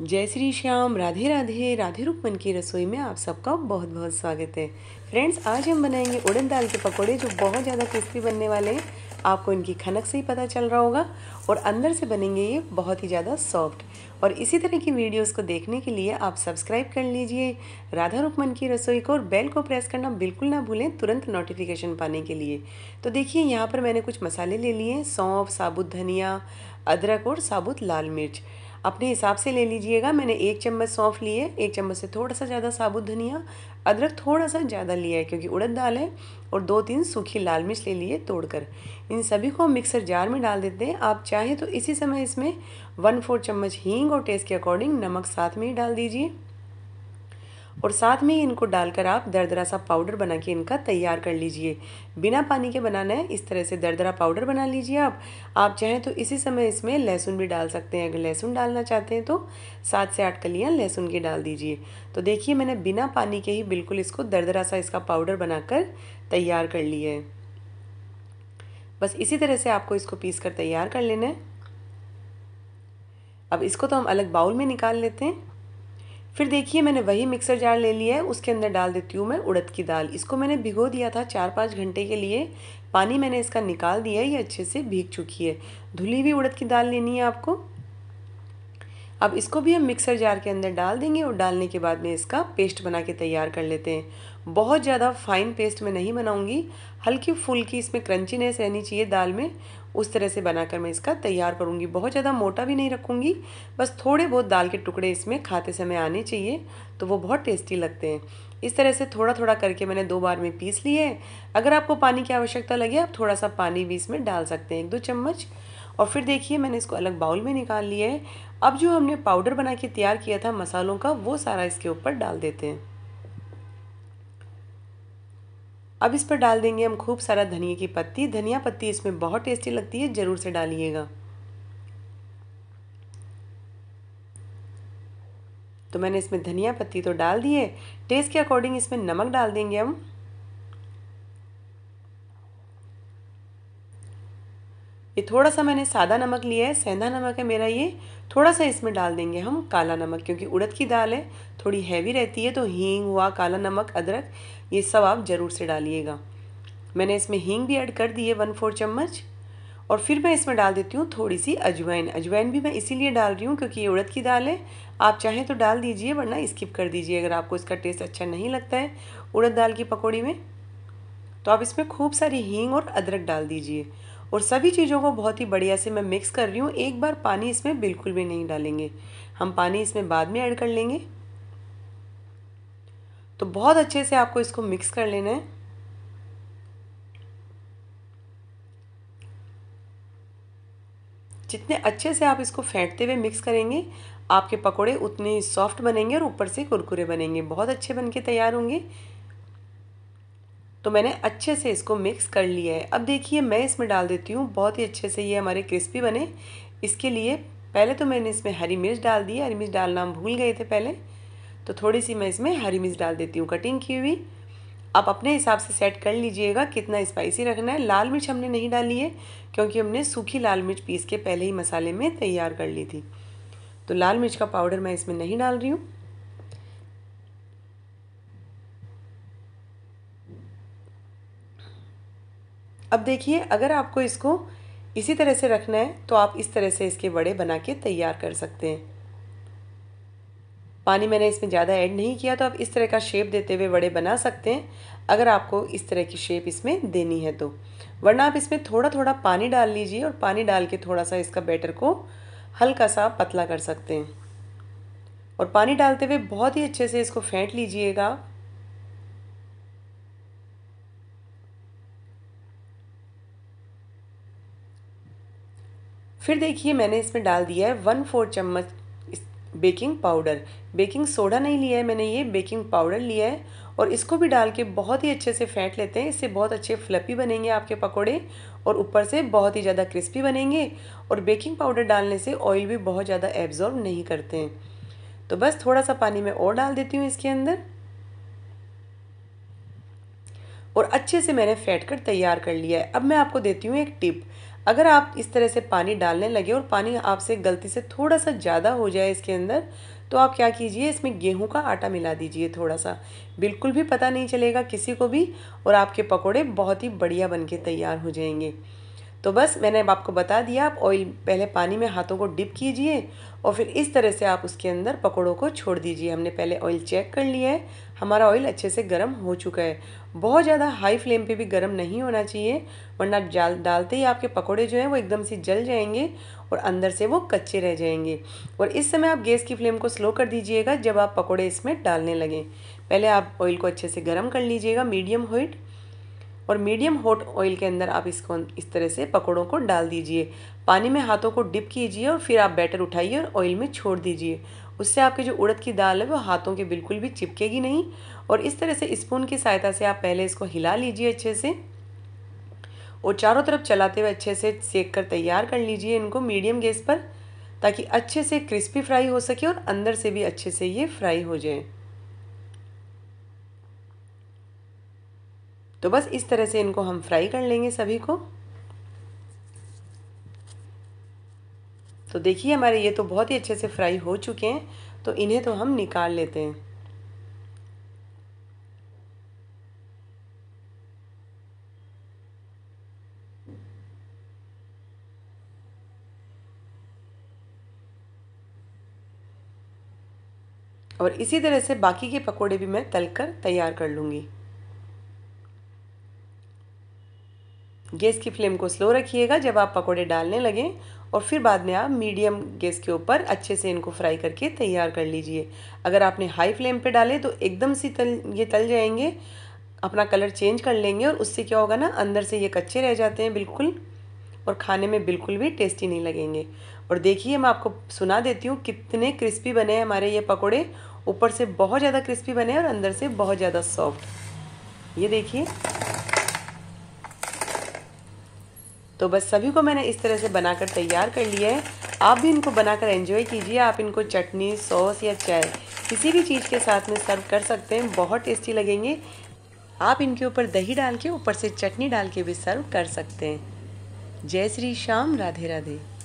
जय श्री श्याम राधे राधे राधे रूपमन की रसोई में आप सबका बहुत बहुत स्वागत है फ्रेंड्स आज हम बनाएंगे उड़द दाल के पकौड़े जो बहुत ज़्यादा क्रिस्पी बनने वाले हैं आपको इनकी खनक से ही पता चल रहा होगा और अंदर से बनेंगे ये बहुत ही ज़्यादा सॉफ्ट और इसी तरह की वीडियोस को देखने के लिए आप सब्सक्राइब कर लीजिए राधा रूपमन की रसोई को और बेल को प्रेस करना बिल्कुल ना भूलें तुरंत नोटिफिकेशन पाने के लिए तो देखिए यहाँ पर मैंने कुछ मसाले ले लिए सौंफ साबुत धनिया अदरक और साबुत लाल मिर्च अपने हिसाब से ले लीजिएगा मैंने एक चम्मच सौंफ लिए एक चम्मच से थोड़ा सा ज़्यादा साबुत धनिया अदरक थोड़ा सा ज़्यादा लिया है क्योंकि उड़द दाल है और दो तीन सूखी लाल मिर्च ले लिए तोड़कर इन सभी को मिक्सर जार में डाल देते हैं आप चाहें तो इसी समय इसमें वन फोर चम्मच हींग और टेस्ट के अकॉर्डिंग नमक साथ में ही डाल दीजिए और साथ में ही इनको डालकर आप दरदरा सा पाउडर बना के इनका तैयार कर लीजिए बिना पानी के बनाना है इस तरह से दरदरा पाउडर बना लीजिए आप आप चाहें तो इसी समय इसमें लहसुन भी डाल सकते हैं अगर लहसुन डालना चाहते हैं तो सात से आठ कलियाँ लहसुन की डाल दीजिए तो देखिए मैंने बिना पानी के ही बिल्कुल इसको दरदरा सा इसका पाउडर बनाकर तैयार कर लिया है बस इसी तरह से आपको इसको पीस कर तैयार कर लेना है अब इसको तो हम अलग बाउल में निकाल लेते हैं फिर देखिए मैंने वही मिक्सर जार ले लिया है उसके अंदर डाल देती हूँ मैं उड़द की दाल इसको मैंने भिगो दिया था चार पाँच घंटे के लिए पानी मैंने इसका निकाल दिया है ये अच्छे से भीग चुकी है धुली हुई उड़द की दाल लेनी है आपको अब इसको भी हम मिक्सर जार के अंदर डाल देंगे और डालने के बाद में इसका पेस्ट बना के तैयार कर लेते हैं बहुत ज़्यादा फाइन पेस्ट में नहीं बनाऊंगी हल्की फुल्की इसमें क्रंचीनेस रहनी चाहिए दाल में उस तरह से बनाकर मैं इसका तैयार करूंगी बहुत ज़्यादा मोटा भी नहीं रखूँगी बस थोड़े बहुत दाल के टुकड़े इसमें खाते समय आने चाहिए तो वो बहुत टेस्टी लगते हैं इस तरह से थोड़ा थोड़ा करके मैंने दो बार में पीस लिए है अगर आपको पानी की आवश्यकता लगे आप थोड़ा सा पानी भी इसमें डाल सकते हैं एक दो चम्मच और फिर देखिए मैंने इसको अलग बाउल में निकाल लिया है अब जो हमने पाउडर बना के तैयार किया था मसालों का वो सारा इसके ऊपर डाल देते हैं अब इस पर डाल देंगे हम खूब सारा धनिया की पत्ती धनिया पत्ती इसमें बहुत टेस्टी लगती है ज़रूर से डालिएगा तो मैंने इसमें धनिया पत्ती तो डाल दी है टेस्ट के अकॉर्डिंग इसमें नमक डाल देंगे हम ये थोड़ा सा मैंने सादा नमक लिया है सेंधा नमक है मेरा ये थोड़ा सा इसमें डाल देंगे हम काला नमक क्योंकि उड़द की दाल है थोड़ी हैवी रहती है तो हींग हुआ काला नमक अदरक ये सब आप ज़रूर से डालिएगा मैंने इसमें हींग भी ऐड कर दी है वन फोर चम्मच और फिर मैं इसमें डाल देती हूँ थोड़ी सी अजवाइन अजवाइन भी मैं इसीलिए डाल रही हूँ क्योंकि ये उड़द की दाल है आप चाहें तो डाल दीजिए वरना स्किप कर दीजिए अगर आपको इसका टेस्ट अच्छा नहीं लगता है उड़द दाल की पकौड़ी में तो आप इसमें खूब सारी हींग और अदरक डाल दीजिए और सभी चीज़ों को बहुत ही बढ़िया से मैं मिक्स कर रही हूँ एक बार पानी इसमें बिल्कुल भी नहीं डालेंगे हम पानी इसमें बाद में ऐड कर लेंगे तो बहुत अच्छे से आपको इसको मिक्स कर लेना है जितने अच्छे से आप इसको फेंटते हुए मिक्स करेंगे आपके पकोड़े उतने सॉफ्ट बनेंगे और ऊपर से कुरकुरे बनेंगे बहुत अच्छे बन के तैयार होंगे तो मैंने अच्छे से इसको मिक्स कर लिया है अब देखिए मैं इसमें डाल देती हूँ बहुत ही अच्छे से ये हमारे क्रिस्पी बने इसके लिए पहले तो मैंने इसमें हरी मिर्च डाल दी हरी मिर्च डालना हम भूल गए थे पहले तो थोड़ी सी मैं इसमें हरी मिर्च डाल देती हूँ कटिंग की हुई आप अपने हिसाब से सेट कर लीजिएगा कितना स्पाइसी रखना है लाल मिर्च हमने नहीं डाली है क्योंकि हमने सूखी लाल मिर्च पीस के पहले ही मसाले में तैयार कर ली थी तो लाल मिर्च का पाउडर मैं इसमें नहीं डाल रही हूँ अब देखिए अगर आपको इसको इसी तरह से रखना है तो आप इस तरह से इसके बड़े बना के तैयार कर सकते हैं पानी मैंने इसमें ज़्यादा ऐड नहीं किया तो आप इस तरह का शेप देते हुए बड़े बना सकते हैं अगर आपको इस तरह की शेप इसमें देनी है तो वरना आप इसमें थोड़ा थोड़ा पानी डाल लीजिए और पानी डाल के थोड़ा सा इसका बैटर को हल्का सा पतला कर सकते हैं और पानी डालते हुए बहुत ही अच्छे से इसको फेंट लीजिएगा फिर देखिए मैंने इसमें डाल दिया है वन फोर चम्मच बेकिंग पाउडर बेकिंग सोडा नहीं लिया है मैंने ये बेकिंग पाउडर लिया है और इसको भी डाल के बहुत ही अच्छे से फेंट लेते हैं इससे बहुत अच्छे फ्लपी बनेंगे आपके पकोड़े और ऊपर से बहुत ही ज़्यादा क्रिस्पी बनेंगे और बेकिंग पाउडर डालने से ऑयल भी बहुत ज़्यादा एब्जॉर्ब नहीं करते हैं तो बस थोड़ा सा पानी मैं और डाल देती हूँ इसके अंदर और अच्छे से मैंने फेंट कर तैयार कर लिया है अब मैं आपको देती हूँ एक टिप अगर आप इस तरह से पानी डालने लगे और पानी आपसे गलती से थोड़ा सा ज़्यादा हो जाए इसके अंदर तो आप क्या कीजिए इसमें गेहूं का आटा मिला दीजिए थोड़ा सा बिल्कुल भी पता नहीं चलेगा किसी को भी और आपके पकोड़े बहुत ही बढ़िया बन के तैयार हो जाएंगे तो बस मैंने अब आपको बता दिया आप ऑयल पहले पानी में हाथों को डिप कीजिए और फिर इस तरह से आप उसके अंदर पकौड़ों को छोड़ दीजिए हमने पहले ऑयल चेक कर लिया है हमारा ऑयल अच्छे से गर्म हो चुका है बहुत ज़्यादा हाई फ्लेम पे भी गर्म नहीं होना चाहिए वरना डाल डालते ही आपके पकोड़े जो हैं वो एकदम से जल जाएंगे और अंदर से वो कच्चे रह जाएंगे और इस समय आप गैस की फ्लेम को स्लो कर दीजिएगा जब आप पकोड़े इसमें डालने लगें पहले आप ऑयल को अच्छे से गर्म कर लीजिएगा मीडियम हीट और मीडियम हॉट ऑयल के अंदर आप इसको इस तरह से पकौड़ों को डाल दीजिए पानी में हाथों को डिप कीजिए और फिर आप बैटर उठाइए और ऑयल में छोड़ दीजिए उससे आपकी जो उड़द की दाल है वो हाथों के बिल्कुल भी चिपकेगी नहीं और इस तरह से स्पून की सहायता से आप पहले इसको हिला लीजिए अच्छे से और चारों तरफ चलाते हुए अच्छे से सेक कर तैयार कर लीजिए इनको मीडियम गैस पर ताकि अच्छे से क्रिस्पी फ्राई हो सके और अंदर से भी अच्छे से ये फ्राई हो जाए तो बस इस तरह से इनको हम फ्राई कर लेंगे सभी को तो देखिए हमारे ये तो बहुत ही अच्छे से फ्राई हो चुके हैं तो इन्हें तो हम निकाल लेते हैं और इसी तरह से बाकी के पकोड़े भी मैं तल कर तैयार कर लूँगी गैस की फ्लेम को स्लो रखिएगा जब आप पकोड़े डालने लगें और फिर बाद में आप मीडियम गैस के ऊपर अच्छे से इनको फ्राई करके तैयार कर लीजिए अगर आपने हाई फ्लेम पे डाले तो एकदम से तल ये तल जाएंगे अपना कलर चेंज कर लेंगे और उससे क्या होगा ना अंदर से ये कच्चे रह जाते हैं बिल्कुल और खाने में बिल्कुल भी टेस्टी नहीं लगेंगे और देखिए मैं आपको सुना देती हूँ कितने क्रिस्पी बने हैं हमारे ये पकौड़े ऊपर से बहुत ज़्यादा क्रिस्पी बने और अंदर से बहुत ज़्यादा सॉफ्ट ये देखिए तो बस सभी को मैंने इस तरह से बनाकर तैयार कर लिया है आप भी इनको बनाकर एंजॉय कीजिए आप इनको चटनी सॉस या चाय किसी भी चीज़ के साथ में सर्व कर सकते हैं बहुत टेस्टी लगेंगे आप इनके ऊपर दही डाल के ऊपर से चटनी डाल के भी सर्व कर सकते हैं जय श्री श्याम राधे राधे